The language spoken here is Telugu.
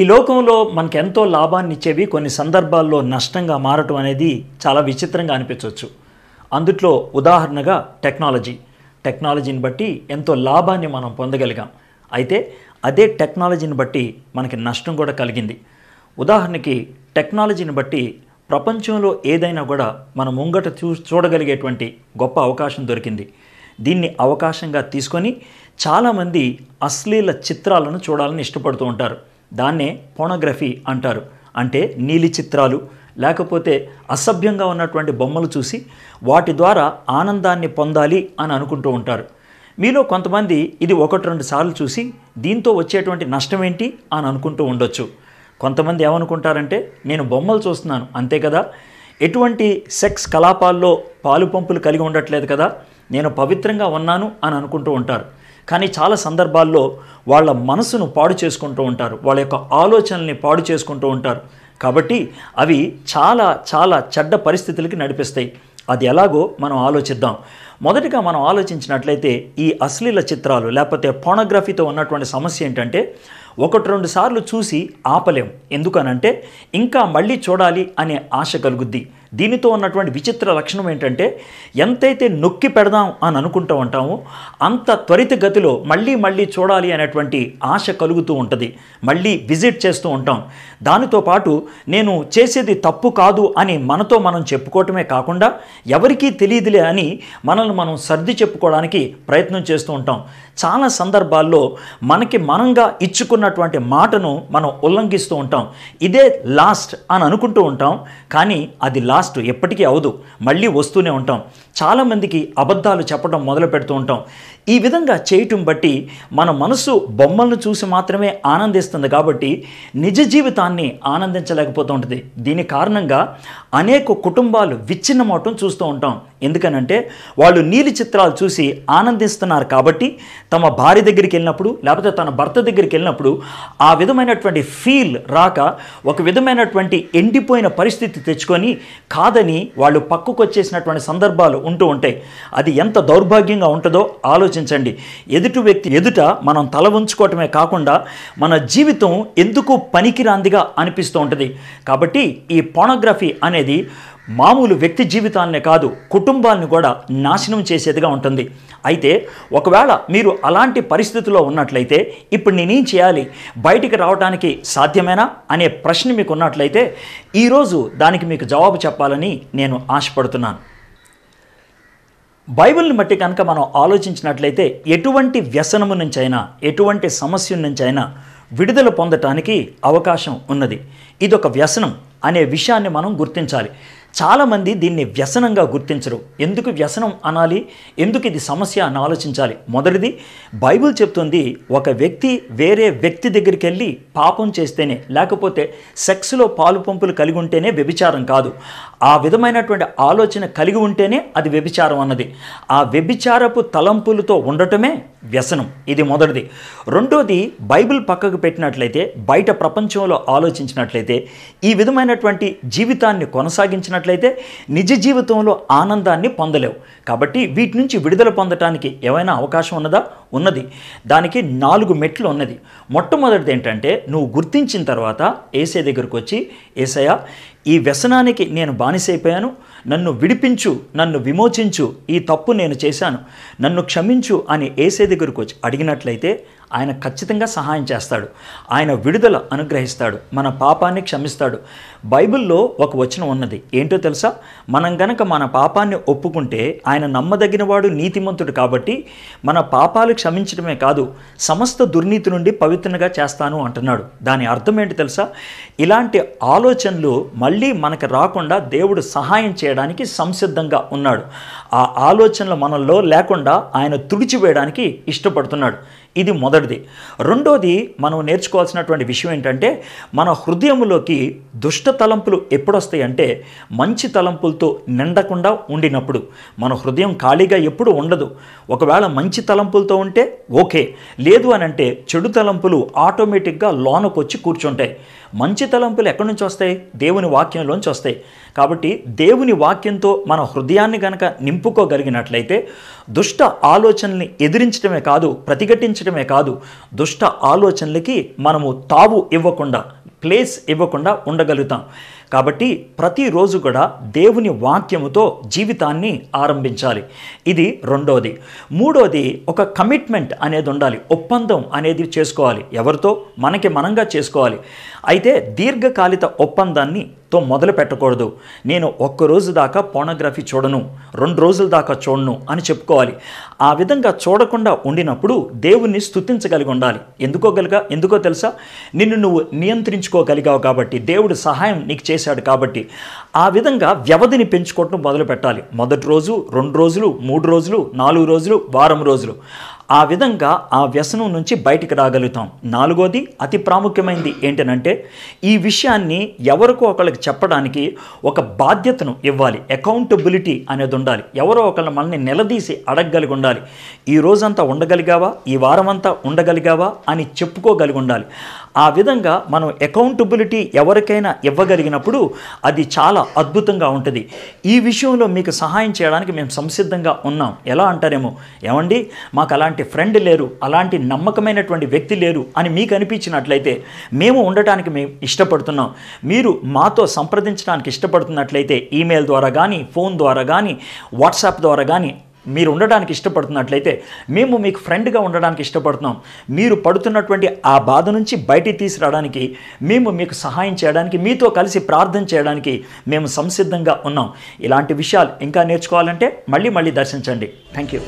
ఈ లోకంలో మనకు ఎంతో లాభాన్ని ఇచ్చేవి కొన్ని సందర్భాల్లో నష్టంగా మారటం అనేది చాలా విచిత్రంగా అనిపించవచ్చు అందుట్లో ఉదాహరణగా టెక్నాలజీ టెక్నాలజీని బట్టి ఎంతో లాభాన్ని మనం పొందగలిగాం అయితే అదే టెక్నాలజీని బట్టి మనకి నష్టం కూడా కలిగింది ఉదాహరణకి టెక్నాలజీని బట్టి ప్రపంచంలో ఏదైనా కూడా మనం ముంగట చూ చూడగలిగేటువంటి గొప్ప అవకాశం దొరికింది దీన్ని అవకాశంగా తీసుకొని చాలామంది అశ్లీల చిత్రాలను చూడాలని ఇష్టపడుతూ ఉంటారు దాన్నే పోనోగ్రఫీ అంటారు అంటే నీలి చిత్రాలు లేకపోతే అసభ్యంగా ఉన్నటువంటి బొమ్మలు చూసి వాటి ద్వారా ఆనందాన్ని పొందాలి అని అనుకుంటూ ఉంటారు మీలో కొంతమంది ఇది ఒకటి రెండు సార్లు చూసి దీంతో వచ్చేటువంటి నష్టం ఏంటి అని అనుకుంటూ ఉండొచ్చు కొంతమంది ఏమనుకుంటారంటే నేను బొమ్మలు చూస్తున్నాను అంతే కదా ఎటువంటి సెక్స్ కలాపాల్లో పాలు పంపులు కలిగి ఉండట్లేదు కదా నేను పవిత్రంగా ఉన్నాను అని అనుకుంటూ ఉంటారు కానీ చాలా సందర్భాల్లో వాళ్ళ మనసును పాడు చేసుకుంటూ ఉంటారు వాళ్ళ యొక్క ఆలోచనల్ని పాడు చేసుకుంటూ ఉంటారు కాబట్టి అవి చాలా చాలా చెడ్డ పరిస్థితులకి నడిపిస్తాయి అది ఎలాగో మనం ఆలోచిద్దాం మొదటిగా మనం ఆలోచించినట్లయితే ఈ అశ్లీల చిత్రాలు లేకపోతే పోనోగ్రఫీతో ఉన్నటువంటి సమస్య ఏంటంటే ఒకటి రెండు సార్లు చూసి ఆపలేం ఎందుకనంటే ఇంకా మళ్ళీ చూడాలి అనే ఆశ కలుగుద్ది దీనితో ఉన్నటువంటి విచిత్ర లక్షణం ఏంటంటే ఎంతైతే నొక్కి పెడదాం అని అనుకుంటూ ఉంటామో అంత త్వరిత గతిలో మళ్ళీ మళ్ళీ చూడాలి అనేటువంటి ఆశ కలుగుతూ ఉంటుంది మళ్ళీ విజిట్ చేస్తూ ఉంటాం దానితో పాటు నేను చేసేది తప్పు కాదు అని మనతో మనం చెప్పుకోవటమే కాకుండా ఎవరికీ తెలియదులే అని మనల్ని మనం సర్ది చెప్పుకోవడానికి ప్రయత్నం చేస్తూ ఉంటాం చాలా సందర్భాల్లో మనకి మనంగా ఇచ్చుకున్నటువంటి మాటను మనం ఉల్లంఘిస్తూ ఉంటాం ఇదే లాస్ట్ అని అనుకుంటూ ఉంటాం కానీ అది లాస్ట్ లాస్ట్ ఎప్పటికీ అవదు మళ్ళీ వస్తూనే ఉంటాం చాలామందికి అబద్ధాలు చెప్పడం మొదలు పెడుతూ ఉంటాం ఈ విధంగా చేయటం బట్టి మన మనసు బొమ్మలను చూసి మాత్రమే ఆనందిస్తుంది కాబట్టి నిజ జీవితాన్ని ఆనందించలేకపోతూ ఉంటుంది దీని కారణంగా అనేక కుటుంబాలు విచ్ఛిన్నమవటం చూస్తూ ఉంటాం ఎందుకనంటే వాళ్ళు నీలి చిత్రాలు చూసి ఆనందిస్తున్నారు కాబట్టి తమ భార్య దగ్గరికి వెళ్ళినప్పుడు లేకపోతే తన భర్త దగ్గరికి వెళ్ళినప్పుడు ఆ విధమైనటువంటి ఫీల్ రాక ఒక విధమైనటువంటి ఎండిపోయిన పరిస్థితి తెచ్చుకొని కాదని వాళ్ళు పక్కకు వచ్చేసినటువంటి సందర్భాలు ఉంటూ ఉంటాయి అది ఎంత దౌర్భాగ్యంగా ఉంటుందో ఆలోచించండి ఎదుటి వ్యక్తి ఎదుట మనం తల ఉంచుకోవటమే కాకుండా మన జీవితం ఎందుకు పనికిరాందిగా అనిపిస్తూ ఉంటుంది కాబట్టి ఈ పోనోగ్రఫీ అనేది మామూలు వ్యక్తి జీవితాన్నే కాదు కుటుంబాన్ని కూడా నాశనం చేసేదిగా ఉంటుంది అయితే ఒకవేళ మీరు అలాంటి పరిస్థితిలో ఉన్నట్లయితే ఇప్పుడు నేనేం చేయాలి బయటికి రావడానికి సాధ్యమేనా అనే ప్రశ్న మీకు ఉన్నట్లయితే ఈరోజు దానికి మీకు జవాబు చెప్పాలని నేను ఆశపడుతున్నాను బైబిల్ని బట్టి కనుక మనం ఆలోచించినట్లయితే ఎటువంటి వ్యసనము నుంచైనా ఎటువంటి సమస్య నుంచైనా విడుదల పొందటానికి అవకాశం ఉన్నది ఇదొక వ్యసనం అనే విషయాన్ని మనం గుర్తించాలి చాలామంది దీన్ని వ్యసనంగా గుర్తించరు ఎందుకు వ్యసనం అనాలి ఎందుకు ఇది సమస్య అని ఆలోచించాలి మొదటిది బైబిల్ చెప్తుంది ఒక వ్యక్తి వేరే వ్యక్తి దగ్గరికి వెళ్ళి పాపం చేస్తేనే లేకపోతే సెక్స్లో పాలు పంపులు కలిగి ఉంటేనే వ్యభిచారం కాదు ఆ విధమైనటువంటి ఆలోచన కలిగి ఉంటేనే అది వ్యభిచారం అన్నది ఆ వ్యభిచారపు తలంపులతో ఉండటమే వ్యసనం ఇది మొదటిది రెండోది బైబిల్ పక్కకు పెట్టినట్లయితే బయట ప్రపంచంలో ఆలోచించినట్లయితే ఈ విధమైనటువంటి జీవితాన్ని కొనసాగించినట్లయితే నిజ జీవితంలో ఆనందాన్ని పొందలేవు కాబట్టి వీటి నుంచి విడుదల పొందటానికి ఏమైనా అవకాశం ఉన్నదా ఉన్నది దానికి నాలుగు మెట్లు ఉన్నది మొట్టమొదటిది ఏంటంటే నువ్వు గుర్తించిన తర్వాత ఏసే దగ్గరకు వచ్చి ఏసయ్య ఈ వ్యసనానికి నేను బానిసైపోయాను నన్ను విడిపించు నన్ను విమోచించు ఈ తప్పు నేను చేశాను నన్ను క్షమించు అని ఏసే దగ్గరకు వచ్చి అడిగినట్లయితే ఆయన ఖచ్చితంగా సహాయం చేస్తాడు ఆయన విడుదల అనుగ్రహిస్తాడు మన పాపాన్ని క్షమిస్తాడు బైబిల్లో ఒక వచనం ఉన్నది ఏంటో తెలుసా మనం గనక మన పాపాన్ని ఒప్పుకుంటే ఆయన నమ్మదగినవాడు నీతిమంతుడు కాబట్టి మన పాపాలు క్షమించడమే కాదు సమస్త దుర్నీతి నుండి పవిత్రంగా చేస్తాను అంటున్నాడు దాని అర్థం ఏంటి తెలుసా ఇలాంటి ఆలోచనలు మళ్ళీ మనకు రాకుండా దేవుడు సహాయం చేయడానికి సంసిద్ధంగా ఉన్నాడు ఆ ఆలోచనలు మనల్లో లేకుండా ఆయన తుడిచివేయడానికి ఇష్టపడుతున్నాడు ఇది మొదటిది రెండోది మనం నేర్చుకోవాల్సినటువంటి విషయం ఏంటంటే మన హృదయంలోకి దుష్ట తలంపులు ఎప్పుడొస్తాయి అంటే మంచి తలంపులతో నిండకుండా ఉండినప్పుడు మన హృదయం ఖాళీగా ఎప్పుడు ఉండదు ఒకవేళ మంచి తలంపులతో ఉంటే ఓకే లేదు అని అంటే చెడు తలంపులు ఆటోమేటిక్గా లోనకొచ్చి కూర్చుంటాయి మంచి తలంపులు ఎక్కడి నుంచి వస్తాయి దేవుని వాక్యంలోంచి వస్తాయి కాబట్టి దేవుని వాక్యంతో మన హృదయాన్ని గనక నింపుకోగలిగినట్లయితే దుష్ట ఆలోచనల్ని ఎదిరించడమే కాదు ప్రతిఘటించడమే కాదు దుష్ట ఆలోచనలకి మనము తావు ఇవ్వకుండా ప్లేస్ ఇవ్వకుండా ఉండగలుగుతాం కాబట్టి ప్రతిరోజు కూడా దేవుని వాక్యముతో జీవితాన్ని ఆరంభించాలి ఇది రెండోది మూడోది ఒక కమిట్మెంట్ అనేది ఉండాలి ఒప్పందం అనేది చేసుకోవాలి ఎవరితో మనకి మనంగా చేసుకోవాలి అయితే దీర్ఘకాలిక ఒప్పందాన్ని తో మొదలు పెట్టకూడదు నేను ఒక్కరోజు దాకా పోర్నోగ్రఫీ చూడను రెండు రోజుల దాకా చూడను అని చెప్పుకోవాలి ఆ విధంగా చూడకుండా ఉండినప్పుడు దేవుణ్ణి స్థుతించగలిగి ఉండాలి ఎందుకోగలిగా ఎందుకో తెలుసా నిన్ను నువ్వు నియంత్రించుకోగలిగావు కాబట్టి దేవుడు సహాయం నీకు చేసి చేశాడు కాబట్టి ఆ విధంగా వ్యవధిని పెంచుకోవటం మొదలు పెట్టాలి మొదటి రోజు రెండు రోజులు మూడు రోజులు నాలుగు రోజులు వారం రోజులు ఆ విధంగా ఆ వ్యసనం నుంచి బయటికి రాగలుగుతాం నాలుగోది అతి ప్రాముఖ్యమైనది ఏంటనంటే ఈ విషయాన్ని ఎవరికో ఒకరికి చెప్పడానికి ఒక బాధ్యతను ఇవ్వాలి అకౌంటబిలిటీ అనేది ఉండాలి ఎవరో ఒకళ్ళు మనల్ని నిలదీసి అడగగలిగి ఉండాలి ఈ రోజంతా ఉండగలిగావా ఈ వారమంతా ఉండగలిగావా అని చెప్పుకోగలిగి ఉండాలి ఆ విధంగా మనం అకౌంటబిలిటీ ఎవరికైనా ఇవ్వగలిగినప్పుడు అది చాలా అద్భుతంగా ఉంటుంది ఈ విషయంలో మీకు సహాయం చేయడానికి మేము సంసిద్ధంగా ఉన్నాం ఎలా అంటారేమో ఏమండి మాకు అలాంటి అలాంటి ఫ్రెండ్ లేరు అలాంటి నమ్మకమైనటువంటి వ్యక్తి లేరు అని మీకు అనిపించినట్లయితే మేము ఉండటానికి మేము ఇష్టపడుతున్నాం మీరు మాతో సంప్రదించడానికి ఇష్టపడుతున్నట్లయితే ఈమెయిల్ ద్వారా కానీ ఫోన్ ద్వారా కానీ వాట్సాప్ ద్వారా కానీ మీరు ఉండడానికి ఇష్టపడుతున్నట్లయితే మేము మీకు ఫ్రెండ్గా ఉండడానికి ఇష్టపడుతున్నాం మీరు పడుతున్నటువంటి ఆ బాధ నుంచి బయటికి తీసుకురావడానికి మేము మీకు సహాయం చేయడానికి మీతో కలిసి ప్రార్థన చేయడానికి మేము సంసిద్ధంగా ఉన్నాం ఇలాంటి విషయాలు ఇంకా నేర్చుకోవాలంటే మళ్ళీ మళ్ళీ దర్శించండి థ్యాంక్ యూ